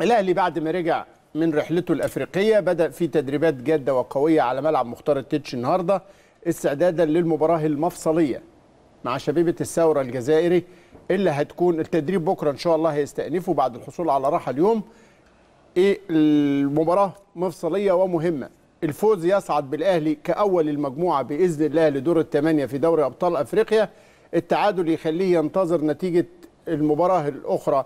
الاهلي بعد ما رجع من رحلته الافريقيه بدا في تدريبات جاده وقويه على ملعب مختار التتش النهارده استعدادا للمباراه المفصليه مع شبيبه الثوره الجزائري اللي هتكون التدريب بكره ان شاء الله هيستأنفه بعد الحصول على راحه اليوم ايه المباراه مفصليه ومهمه الفوز يصعد بالاهلي كاول المجموعه باذن الله لدور الثمانيه في دوري ابطال افريقيا التعادل يخليه ينتظر نتيجه المباراه الاخرى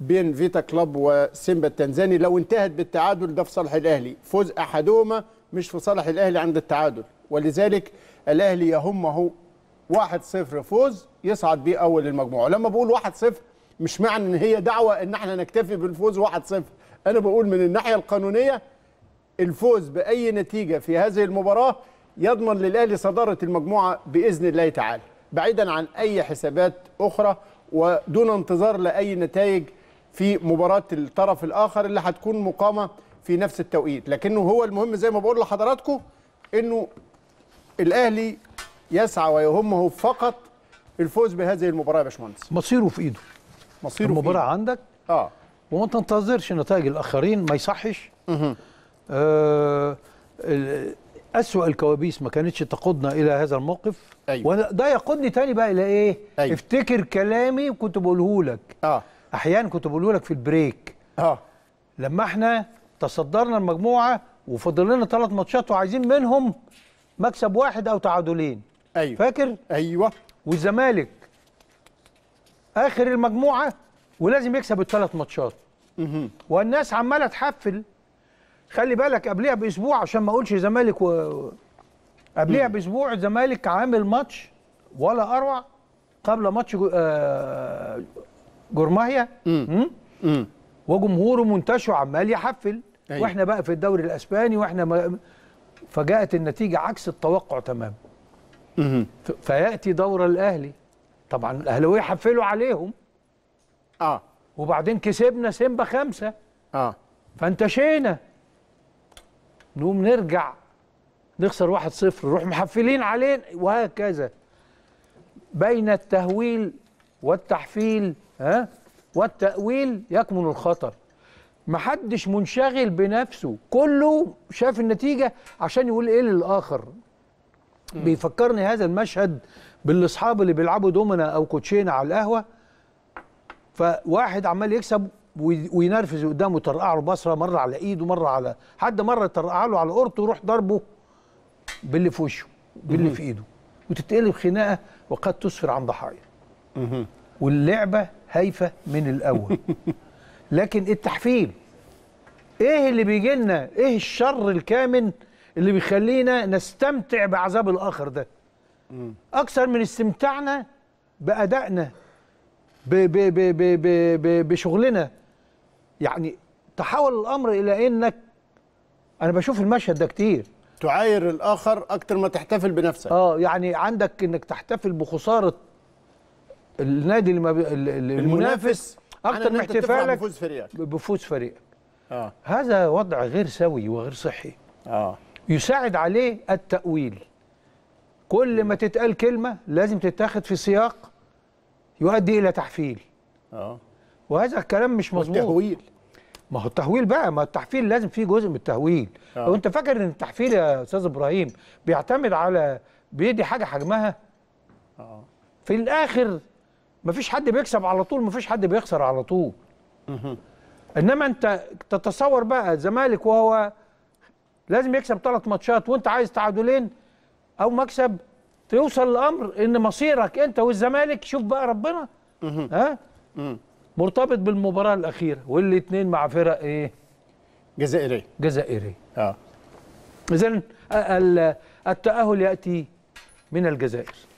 بين فيتا كلوب وسيمبا التنزاني لو انتهت بالتعادل ده في صالح الاهلي فوز احدهما مش في صالح الاهلي عند التعادل ولذلك الاهلي يهمه 1-0 فوز يصعد بيه اول المجموعه لما بقول 1-0 مش معنى ان هي دعوه ان احنا نكتفي بالفوز 1-0 انا بقول من الناحيه القانونيه الفوز باي نتيجه في هذه المباراه يضمن للاهلي صداره المجموعه باذن الله تعالى بعيدا عن اي حسابات اخرى ودون انتظار لاي نتائج في مباراه الطرف الاخر اللي هتكون مقامه في نفس التوقيت لكنه هو المهم زي ما بقول لحضراتكم انه الاهلي يسعى ويهمه فقط الفوز بهذه المباراه يا باشمهندس مصيره في ايده مصيره المباراه في إيده. عندك اه وما تنتظرش نتائج الاخرين ما يصحش آه أسوأ الكوابيس ما كانتش تقودنا إلى هذا الموقف أيوة. وده يقودني تاني بقى إلى إيه؟ أيوة. افتكر كلامي وكنت بقوله لك آه. احيانا كنت بقول لك في البريك اه لما احنا تصدرنا المجموعه وفضل لنا ثلاث ماتشات وعايزين منهم مكسب واحد او تعادلين ايوه فاكر ايوه والزمالك اخر المجموعه ولازم يكسب الثلاث ماتشات والناس عماله تحفل خلي بالك قبليها باسبوع عشان ما اقولش زمالك و... قبليها باسبوع الزمالك عامل ماتش ولا اروع قبل ماتش آه، جورماهيا وجمهوره منتشر عمال يحفل أيوة. واحنا بقى في الدوري الاسباني واحنا ما فجاءت النتيجه عكس التوقع تماما فياتي دور الاهلي طبعا الاهلاويه حفلوا عليهم اه وبعدين كسبنا سيمبا خمسة اه فانتشينا نقوم نرجع نخسر واحد صفر نروح محفلين علينا وهكذا بين التهويل والتحفيل ها والتأويل يكمن الخطر محدش منشغل بنفسه كله شاف النتيجة عشان يقول ايه للآخر م. بيفكرني هذا المشهد بالأصحاب اللي بيلعبوا دومنا أو كوتشينة على القهوة فواحد عمال يكسب وينرفز قدامه ترقع له بصره مره على ايده مره على حد مره ترقع له على قرطه يروح ضربه باللي في وشه باللي في ايده وتتقلب خناقه وقد تسفر عن ضحايا واللعبه هايفه من الاول لكن التحفيل ايه اللي بيجي لنا ايه الشر الكامن اللي بيخلينا نستمتع بعذاب الاخر ده اكثر من استمتاعنا بادائنا ب ب ب ب بشغلنا يعني تحول الامر الى انك انا بشوف المشهد ده كتير تعاير الاخر اكتر ما تحتفل بنفسك اه يعني عندك انك تحتفل بخساره النادي اللي, بي... اللي المنافس اكثر من احتفالك بفوز فريقك بفوز فريقك آه. هذا وضع غير سوي وغير صحي آه. يساعد عليه التأويل كل ما تتقال كلمة لازم تتاخد في سياق يؤدي إلى تحفيل آه. وهذا الكلام مش مظبوط تهويل ما هو التهويل بقى ما التحفيل لازم فيه جزء من التهويل آه. لو انت فاكر ان التحفيل يا استاذ ابراهيم بيعتمد على بيدي حاجه حجمها آه. في الاخر مفيش حد بيكسب على طول مفيش حد بيخسر على طول انما انت تتصور بقى الزمالك وهو لازم يكسب ثلاث ماتشات وانت عايز تعادلين او مكسب توصل الامر ان مصيرك انت والزمالك شوف بقى ربنا ها مرتبط بالمباراه الاخيره والاثنين مع فرق ايه جزائريه جزائريه اه اذا التاهل ياتي من الجزائر